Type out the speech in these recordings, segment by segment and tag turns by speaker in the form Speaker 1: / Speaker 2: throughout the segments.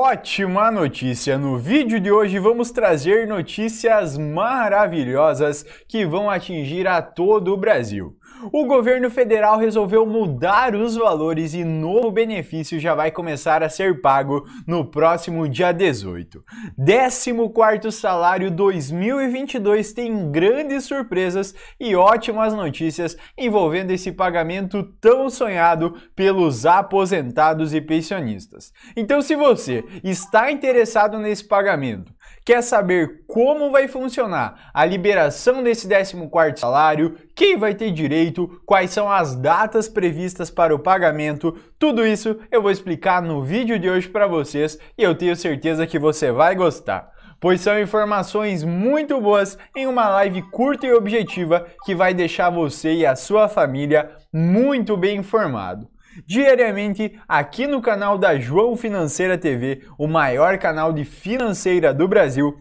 Speaker 1: ótima notícia! No vídeo de hoje vamos trazer notícias maravilhosas que vão atingir a todo o Brasil. O governo federal resolveu mudar os valores e novo benefício já vai começar a ser pago no próximo dia 18. 14º salário 2022 tem grandes surpresas e ótimas notícias envolvendo esse pagamento tão sonhado pelos aposentados e pensionistas. Então se você está interessado nesse pagamento, quer saber como vai funcionar a liberação desse 14º salário, quem vai ter direito, quais são as datas previstas para o pagamento, tudo isso eu vou explicar no vídeo de hoje para vocês e eu tenho certeza que você vai gostar pois são informações muito boas em uma live curta e objetiva que vai deixar você e a sua família muito bem informado diariamente aqui no canal da João Financeira TV, o maior canal de financeira do Brasil.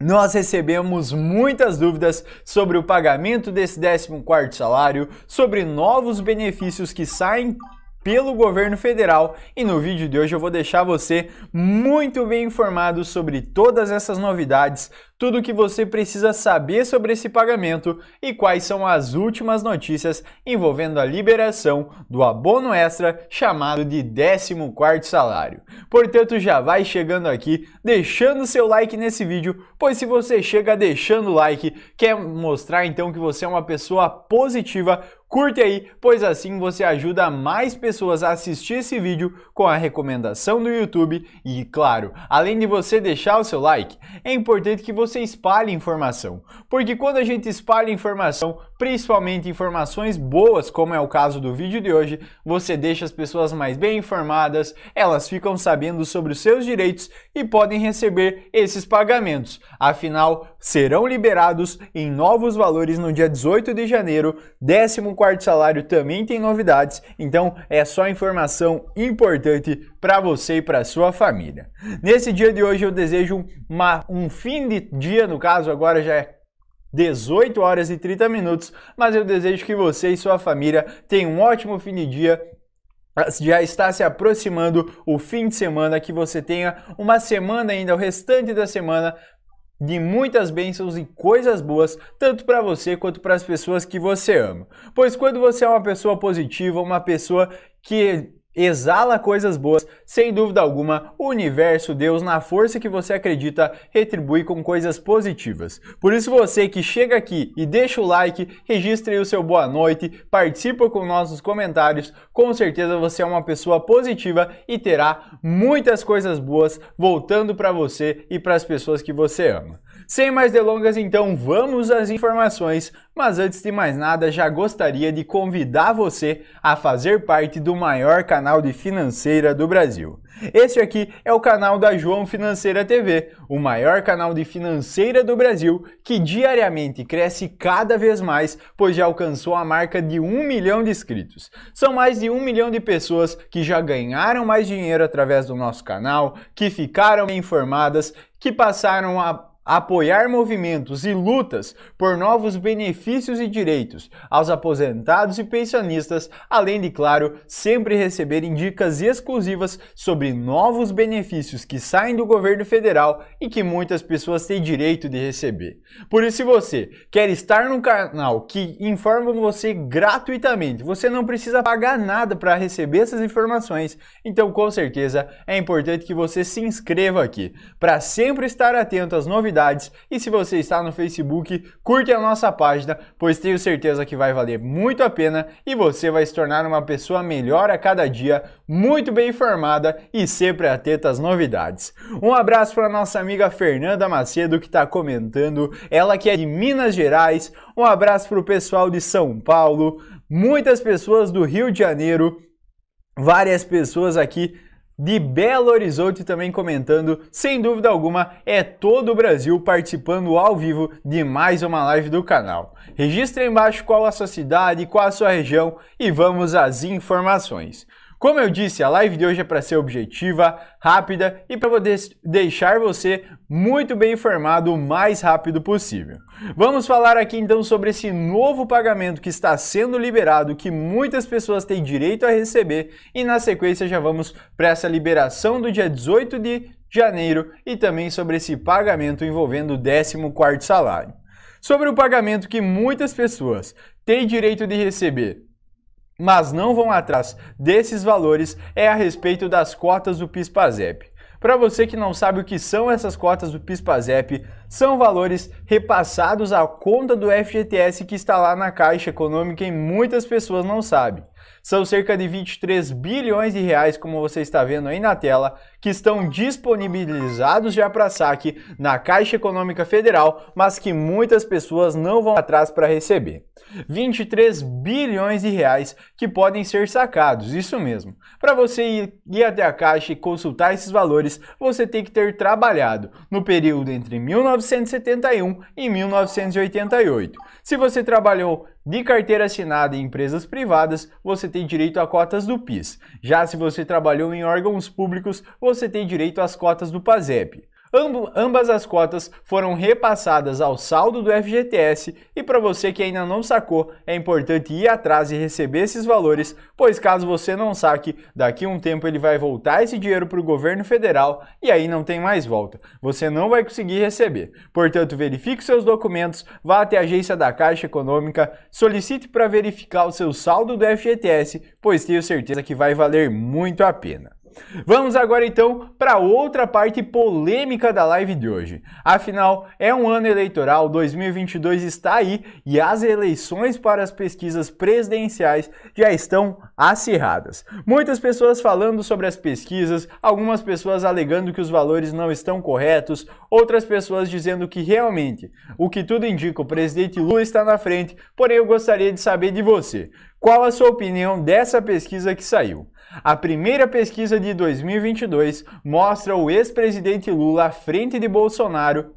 Speaker 1: Nós recebemos muitas dúvidas sobre o pagamento desse 14º salário, sobre novos benefícios que saem pelo governo federal e no vídeo de hoje eu vou deixar você muito bem informado sobre todas essas novidades, tudo o que você precisa saber sobre esse pagamento e quais são as últimas notícias envolvendo a liberação do abono extra chamado de 14 salário. Portanto, já vai chegando aqui, deixando seu like nesse vídeo, pois se você chega deixando o like, quer mostrar então que você é uma pessoa positiva, Curte aí, pois assim você ajuda mais pessoas a assistir esse vídeo com a recomendação do YouTube e, claro, além de você deixar o seu like, é importante que você você espalhe informação. Porque quando a gente espalha informação, principalmente informações boas, como é o caso do vídeo de hoje, você deixa as pessoas mais bem informadas, elas ficam sabendo sobre os seus direitos e podem receber esses pagamentos. Afinal, serão liberados em novos valores no dia 18 de janeiro, 14 salário também tem novidades, então é só informação importante para você e para sua família. Nesse dia de hoje eu desejo uma, um fim de dia, no caso agora já é 18 horas e 30 minutos, mas eu desejo que você e sua família tenham um ótimo fim de dia. Já está se aproximando o fim de semana, que você tenha uma semana ainda, o restante da semana, de muitas bênçãos e coisas boas, tanto para você quanto para as pessoas que você ama. Pois quando você é uma pessoa positiva, uma pessoa que Exala coisas boas, sem dúvida alguma, o universo, Deus, na força que você acredita, retribui com coisas positivas. Por isso, você que chega aqui e deixa o like, registre o seu boa noite, participa com nossos comentários, com certeza você é uma pessoa positiva e terá muitas coisas boas voltando para você e para as pessoas que você ama. Sem mais delongas, então vamos às informações. Mas antes de mais nada, já gostaria de convidar você a fazer parte do maior canal de financeira do Brasil. Este aqui é o canal da João Financeira TV, o maior canal de financeira do Brasil, que diariamente cresce cada vez mais, pois já alcançou a marca de um milhão de inscritos. São mais de um milhão de pessoas que já ganharam mais dinheiro através do nosso canal, que ficaram informadas, que passaram a apoiar movimentos e lutas por novos benefícios e direitos aos aposentados e pensionistas, além de, claro, sempre receberem dicas exclusivas sobre novos benefícios que saem do governo federal e que muitas pessoas têm direito de receber. Por isso, se você quer estar no canal que informa você gratuitamente, você não precisa pagar nada para receber essas informações, então com certeza é importante que você se inscreva aqui para sempre estar atento às novidades novidades. E se você está no Facebook, curte a nossa página, pois tenho certeza que vai valer muito a pena e você vai se tornar uma pessoa melhor a cada dia, muito bem informada e sempre atenta às novidades. Um abraço para nossa amiga Fernanda Macedo que está comentando, ela que é de Minas Gerais. Um abraço para o pessoal de São Paulo, muitas pessoas do Rio de Janeiro, várias pessoas aqui de Belo Horizonte também comentando, sem dúvida alguma, é todo o Brasil participando ao vivo de mais uma live do canal. Registre embaixo qual a sua cidade, qual a sua região e vamos às informações. Como eu disse, a live de hoje é para ser objetiva, rápida e para poder deixar você muito bem informado o mais rápido possível. Vamos falar aqui então sobre esse novo pagamento que está sendo liberado, que muitas pessoas têm direito a receber, e na sequência já vamos para essa liberação do dia 18 de janeiro e também sobre esse pagamento envolvendo o 14 salário. Sobre o pagamento que muitas pessoas têm direito de receber mas não vão atrás desses valores é a respeito das cotas do PIS/PASEP. Para você que não sabe o que são essas cotas do PIS/PASEP, são valores repassados à conta do FGTS que está lá na Caixa Econômica e muitas pessoas não sabem. São cerca de 23 bilhões de reais, como você está vendo aí na tela, que estão disponibilizados já para saque na Caixa Econômica Federal, mas que muitas pessoas não vão atrás para receber. 23 bilhões de reais que podem ser sacados, isso mesmo. Para você ir até a Caixa e consultar esses valores, você tem que ter trabalhado no período entre 1971 e 1988. Se você trabalhou de carteira assinada em empresas privadas, você tem direito a cotas do PIS. Já se você trabalhou em órgãos públicos, você tem direito às cotas do PASEP. Ambas as cotas foram repassadas ao saldo do FGTS e para você que ainda não sacou, é importante ir atrás e receber esses valores, pois caso você não saque, daqui a um tempo ele vai voltar esse dinheiro para o governo federal e aí não tem mais volta. Você não vai conseguir receber. Portanto, verifique seus documentos, vá até a agência da Caixa Econômica, solicite para verificar o seu saldo do FGTS, pois tenho certeza que vai valer muito a pena. Vamos agora então para outra parte polêmica da live de hoje. Afinal, é um ano eleitoral, 2022 está aí e as eleições para as pesquisas presidenciais já estão acirradas. Muitas pessoas falando sobre as pesquisas, algumas pessoas alegando que os valores não estão corretos, outras pessoas dizendo que realmente, o que tudo indica, o presidente Lula está na frente, porém eu gostaria de saber de você. Qual a sua opinião dessa pesquisa que saiu? A primeira pesquisa de 2022 mostra o ex-presidente Lula à frente de Bolsonaro,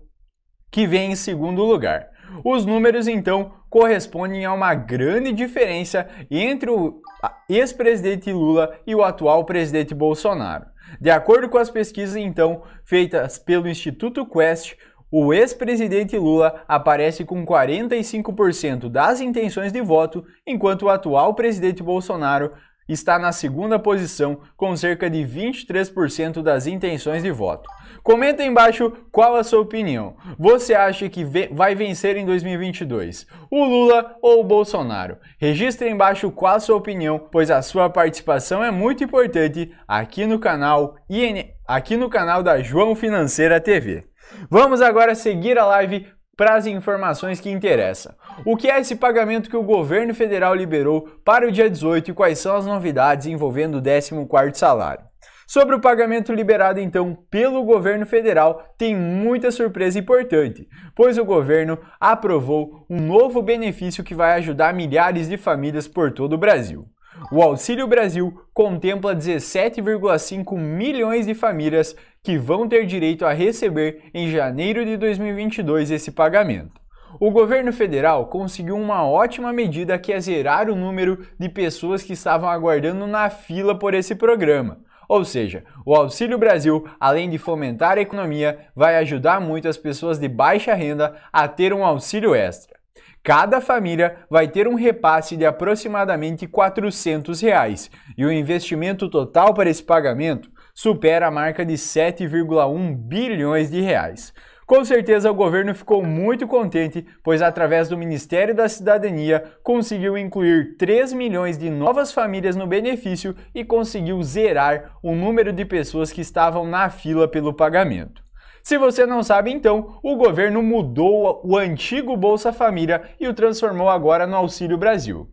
Speaker 1: que vem em segundo lugar. Os números, então, correspondem a uma grande diferença entre o ex-presidente Lula e o atual presidente Bolsonaro. De acordo com as pesquisas, então, feitas pelo Instituto Quest, o ex-presidente Lula aparece com 45% das intenções de voto, enquanto o atual presidente Bolsonaro está na segunda posição com cerca de 23% das intenções de voto. Comenta aí embaixo qual a sua opinião. Você acha que vai vencer em 2022? O Lula ou o Bolsonaro? Registre aí embaixo qual a sua opinião, pois a sua participação é muito importante aqui no canal IN... aqui no canal da João Financeira TV. Vamos agora seguir a live para as informações que interessam. O que é esse pagamento que o governo federal liberou para o dia 18 e quais são as novidades envolvendo o 14º salário? Sobre o pagamento liberado então pelo governo federal, tem muita surpresa importante, pois o governo aprovou um novo benefício que vai ajudar milhares de famílias por todo o Brasil. O Auxílio Brasil contempla 17,5 milhões de famílias que vão ter direito a receber em janeiro de 2022 esse pagamento. O governo federal conseguiu uma ótima medida que é zerar o número de pessoas que estavam aguardando na fila por esse programa. Ou seja, o Auxílio Brasil, além de fomentar a economia, vai ajudar muito as pessoas de baixa renda a ter um auxílio extra. Cada família vai ter um repasse de aproximadamente R$ 400 reais, e o investimento total para esse pagamento supera a marca de 7,1 bilhões de reais. Com certeza o governo ficou muito contente, pois através do Ministério da Cidadania conseguiu incluir 3 milhões de novas famílias no benefício e conseguiu zerar o número de pessoas que estavam na fila pelo pagamento. Se você não sabe, então, o governo mudou o antigo Bolsa Família e o transformou agora no Auxílio Brasil.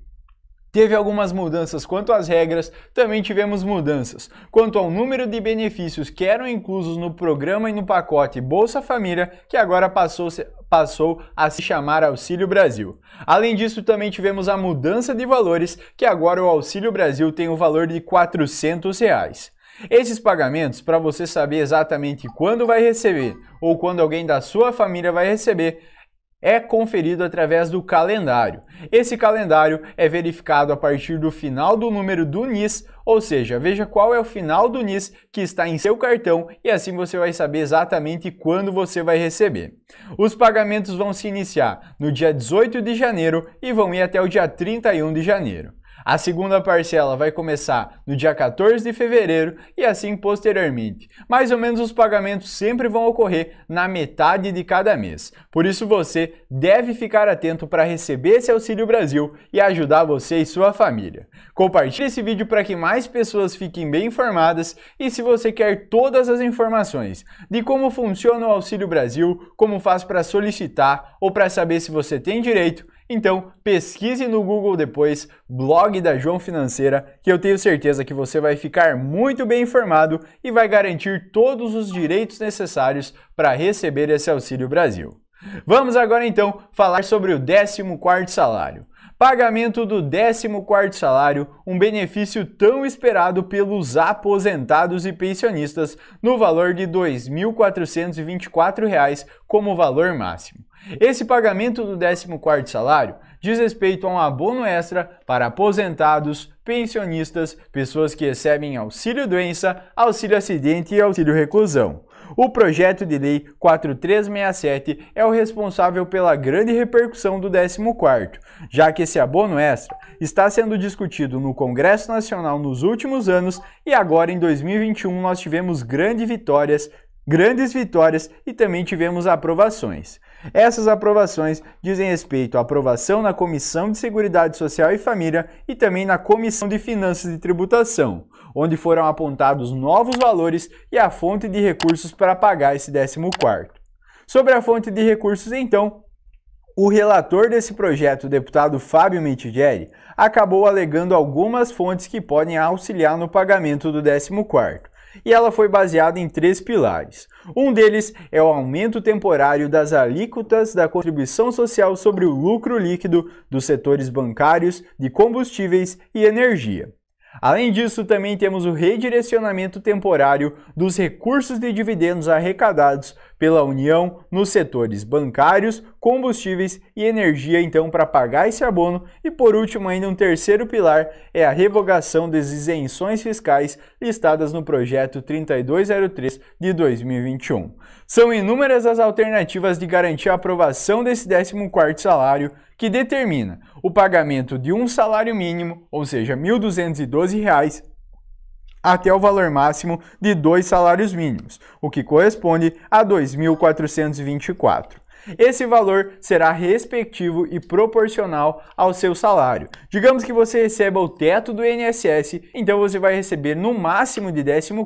Speaker 1: Teve algumas mudanças quanto às regras, também tivemos mudanças quanto ao número de benefícios que eram inclusos no programa e no pacote Bolsa Família, que agora passou, passou a se chamar Auxílio Brasil. Além disso, também tivemos a mudança de valores, que agora o Auxílio Brasil tem o valor de R$ 400. Reais. Esses pagamentos, para você saber exatamente quando vai receber ou quando alguém da sua família vai receber, é conferido através do calendário. Esse calendário é verificado a partir do final do número do NIS, ou seja, veja qual é o final do NIS que está em seu cartão e assim você vai saber exatamente quando você vai receber. Os pagamentos vão se iniciar no dia 18 de janeiro e vão ir até o dia 31 de janeiro. A segunda parcela vai começar no dia 14 de fevereiro e assim posteriormente. Mais ou menos os pagamentos sempre vão ocorrer na metade de cada mês. Por isso você deve ficar atento para receber esse Auxílio Brasil e ajudar você e sua família. Compartilhe esse vídeo para que mais pessoas fiquem bem informadas e se você quer todas as informações de como funciona o Auxílio Brasil, como faz para solicitar ou para saber se você tem direito, então, pesquise no Google depois blog da João Financeira, que eu tenho certeza que você vai ficar muito bem informado e vai garantir todos os direitos necessários para receber esse Auxílio Brasil. Vamos agora então falar sobre o 14º salário. Pagamento do 14º salário, um benefício tão esperado pelos aposentados e pensionistas no valor de R$ 2.424 como valor máximo. Esse pagamento do 14º salário diz respeito a um abono extra para aposentados, pensionistas, pessoas que recebem auxílio doença, auxílio acidente e auxílio reclusão. O projeto de lei 4367 é o responsável pela grande repercussão do 14º, já que esse abono extra está sendo discutido no Congresso Nacional nos últimos anos e agora em 2021 nós tivemos grandes vitórias, grandes vitórias e também tivemos aprovações. Essas aprovações dizem respeito à aprovação na Comissão de Seguridade Social e Família e também na Comissão de Finanças e Tributação, onde foram apontados novos valores e a fonte de recursos para pagar esse 14 Sobre a fonte de recursos, então, o relator desse projeto, o deputado Fábio Mitigelli, acabou alegando algumas fontes que podem auxiliar no pagamento do 14 e ela foi baseada em três pilares. Um deles é o aumento temporário das alíquotas da contribuição social sobre o lucro líquido dos setores bancários, de combustíveis e energia. Além disso, também temos o redirecionamento temporário dos recursos de dividendos arrecadados pela União nos setores bancários, combustíveis e energia, então, para pagar esse abono. E por último, ainda um terceiro pilar é a revogação das isenções fiscais listadas no projeto 3203 de 2021. São inúmeras as alternativas de garantir a aprovação desse 14 salário que determina o pagamento de um salário mínimo, ou seja, R$ 1.212 até o valor máximo de dois salários mínimos, o que corresponde a 2.424. Esse valor será respectivo e proporcional ao seu salário. Digamos que você receba o teto do INSS, então você vai receber no máximo de 14 R$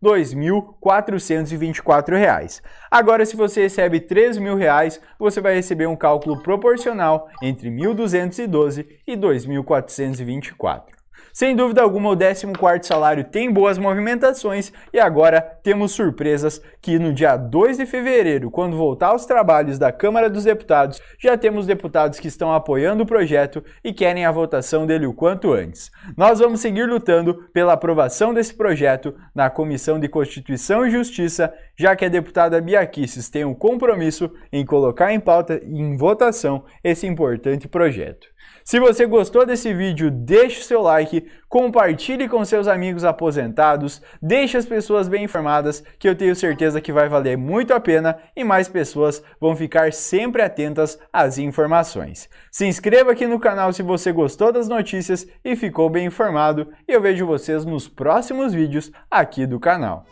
Speaker 1: 2.424. Agora se você recebe R$ 3.000, você vai receber um cálculo proporcional entre 1.212 e 2.424. Sem dúvida alguma, o 14 salário tem boas movimentações e agora temos surpresas que no dia 2 de fevereiro, quando voltar aos trabalhos da Câmara dos Deputados, já temos deputados que estão apoiando o projeto e querem a votação dele o quanto antes. Nós vamos seguir lutando pela aprovação desse projeto na Comissão de Constituição e Justiça, já que a deputada Bia Kicis tem o um compromisso em colocar em pauta e em votação esse importante projeto. Se você gostou desse vídeo, deixe o seu like, compartilhe com seus amigos aposentados, deixe as pessoas bem informadas, que eu tenho certeza que vai valer muito a pena e mais pessoas vão ficar sempre atentas às informações. Se inscreva aqui no canal se você gostou das notícias e ficou bem informado, e eu vejo vocês nos próximos vídeos aqui do canal.